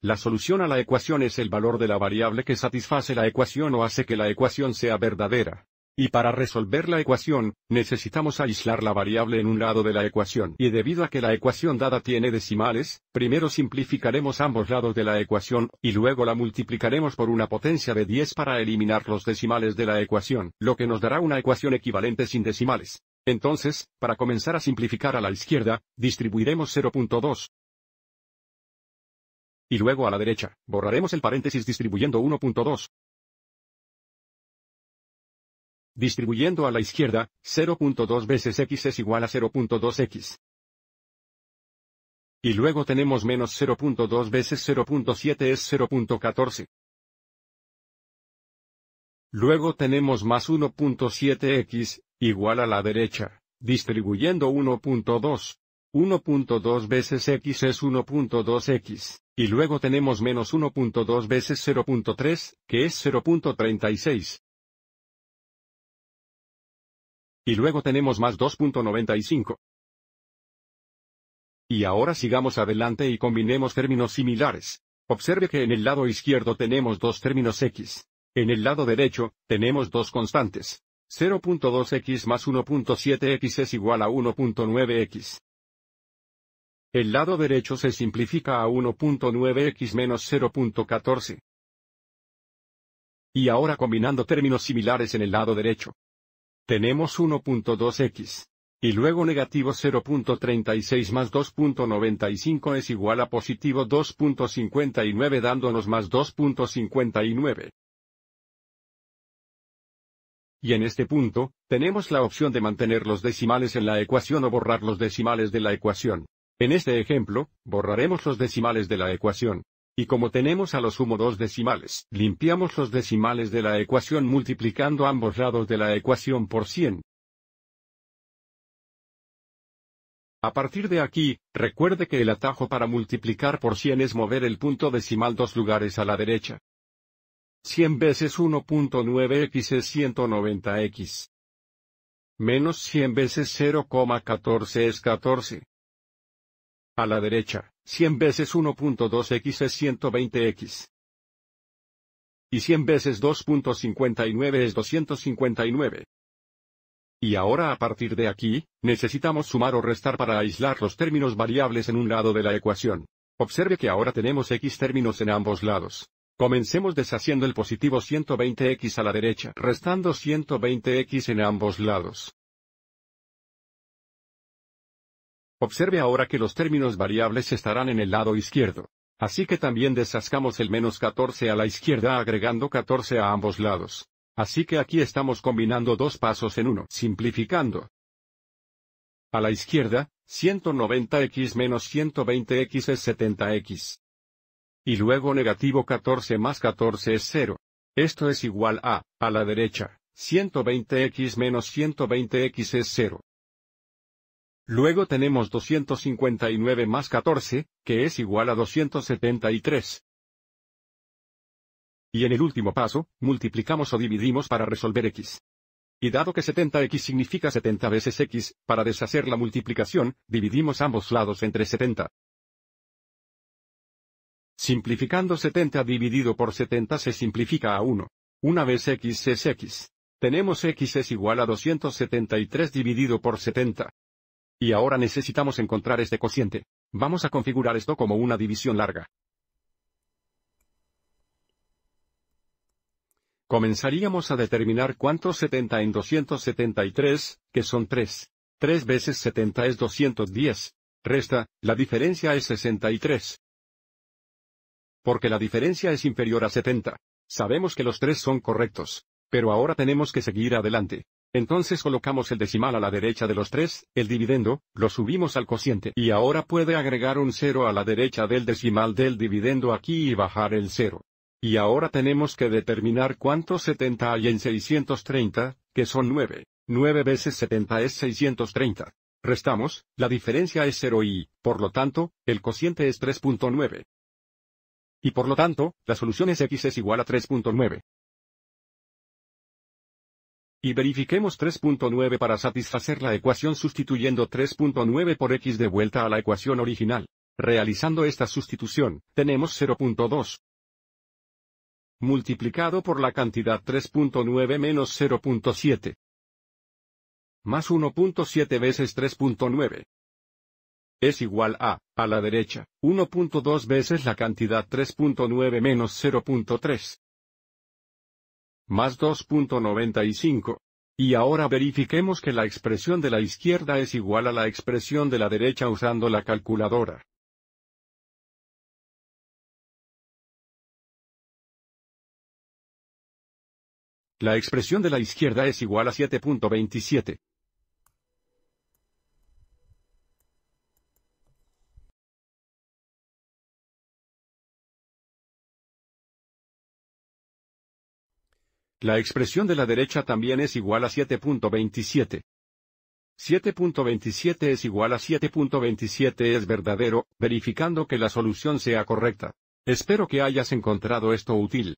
La solución a la ecuación es el valor de la variable que satisface la ecuación o hace que la ecuación sea verdadera. Y para resolver la ecuación, necesitamos aislar la variable en un lado de la ecuación. Y debido a que la ecuación dada tiene decimales, primero simplificaremos ambos lados de la ecuación, y luego la multiplicaremos por una potencia de 10 para eliminar los decimales de la ecuación, lo que nos dará una ecuación equivalente sin decimales. Entonces, para comenzar a simplificar a la izquierda, distribuiremos 0.2, y luego a la derecha, borraremos el paréntesis distribuyendo 1.2. Distribuyendo a la izquierda, 0.2 veces x es igual a 0.2x. Y luego tenemos menos 0.2 veces 0.7 es 0.14. Luego tenemos más 1.7x, igual a la derecha, distribuyendo 1.2. 1.2 veces x es 1.2x. Y luego tenemos menos 1.2 veces 0.3, que es 0.36. Y luego tenemos más 2.95. Y ahora sigamos adelante y combinemos términos similares. Observe que en el lado izquierdo tenemos dos términos x. En el lado derecho, tenemos dos constantes. 0.2x más 1.7x es igual a 1.9x. El lado derecho se simplifica a 1.9x menos 0.14. Y ahora combinando términos similares en el lado derecho. Tenemos 1.2x. Y luego negativo 0.36 más 2.95 es igual a positivo 2.59 dándonos más 2.59. Y en este punto, tenemos la opción de mantener los decimales en la ecuación o borrar los decimales de la ecuación. En este ejemplo, borraremos los decimales de la ecuación. Y como tenemos a lo sumo dos decimales, limpiamos los decimales de la ecuación multiplicando ambos lados de la ecuación por 100. A partir de aquí, recuerde que el atajo para multiplicar por 100 es mover el punto decimal dos lugares a la derecha. 100 veces 1.9x es 190x. Menos 100 veces 0,14 es 14. A la derecha, 100 veces 1.2x es 120x. Y 100 veces 2.59 es 259. Y ahora a partir de aquí, necesitamos sumar o restar para aislar los términos variables en un lado de la ecuación. Observe que ahora tenemos x términos en ambos lados. Comencemos deshaciendo el positivo 120x a la derecha, restando 120x en ambos lados. Observe ahora que los términos variables estarán en el lado izquierdo. Así que también desascamos el menos 14 a la izquierda agregando 14 a ambos lados. Así que aquí estamos combinando dos pasos en uno, simplificando. A la izquierda, 190x menos 120x es 70x. Y luego negativo 14 más 14 es 0. Esto es igual a, a la derecha, 120x menos 120x es 0. Luego tenemos 259 más 14, que es igual a 273. Y en el último paso, multiplicamos o dividimos para resolver x. Y dado que 70x significa 70 veces x, para deshacer la multiplicación, dividimos ambos lados entre 70. Simplificando 70 dividido por 70 se simplifica a 1. Una vez x es x. Tenemos x es igual a 273 dividido por 70. Y ahora necesitamos encontrar este cociente. Vamos a configurar esto como una división larga. Comenzaríamos a determinar cuánto 70 en 273, que son 3. 3 veces 70 es 210. Resta, la diferencia es 63. Porque la diferencia es inferior a 70. Sabemos que los 3 son correctos. Pero ahora tenemos que seguir adelante. Entonces colocamos el decimal a la derecha de los 3, el dividendo, lo subimos al cociente y ahora puede agregar un 0 a la derecha del decimal del dividendo aquí y bajar el 0. Y ahora tenemos que determinar cuántos 70 hay en 630, que son 9. 9 veces 70 es 630. Restamos, la diferencia es 0 y, por lo tanto, el cociente es 3.9. Y por lo tanto, la solución es x es igual a 3.9. Y verifiquemos 3.9 para satisfacer la ecuación sustituyendo 3.9 por x de vuelta a la ecuación original. Realizando esta sustitución, tenemos 0.2 multiplicado por la cantidad 3.9 menos 0.7 más 1.7 veces 3.9 es igual a, a la derecha, 1.2 veces la cantidad 3.9 menos 0.3. Más 2.95. Y ahora verifiquemos que la expresión de la izquierda es igual a la expresión de la derecha usando la calculadora. La expresión de la izquierda es igual a 7.27. La expresión de la derecha también es igual a 7.27. 7.27 es igual a 7.27 es verdadero, verificando que la solución sea correcta. Espero que hayas encontrado esto útil.